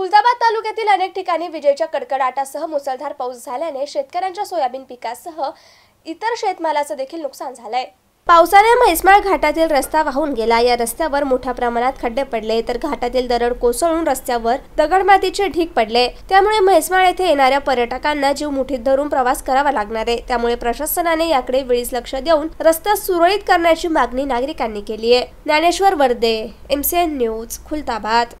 खुलदाबाद तालुक्यातील अनेक ठिकाणी विजेच्या कडकडाटासह मुसळधार पाऊस झाल्याने शेतकऱ्यांच्या सोयाबीन पिकासह इतर शेतमालाचं देखील नुकसान झालंय पावसाने म्हैसमाळ घाटातील रस्ता वाहून गेला या रस्त्यावर मोठ्या प्रमाणात खड्डे पडले तर घाटातील दरड कोसळून रस्त्यावर दगडमातीचे ढीक पडले त्यामुळे म्हैसमाळ येथे येणाऱ्या पर्यटकांना जीव मुठीत धरून प्रवास करावा लागणार आहे त्यामुळे प्रशासनाने याकडे वेळीच लक्ष देऊन रस्ता सुरळीत करण्याची मागणी नागरिकांनी केली आहे ज्ञानेश्वर वर्दे एमसीएन न्यूज खुलताबाद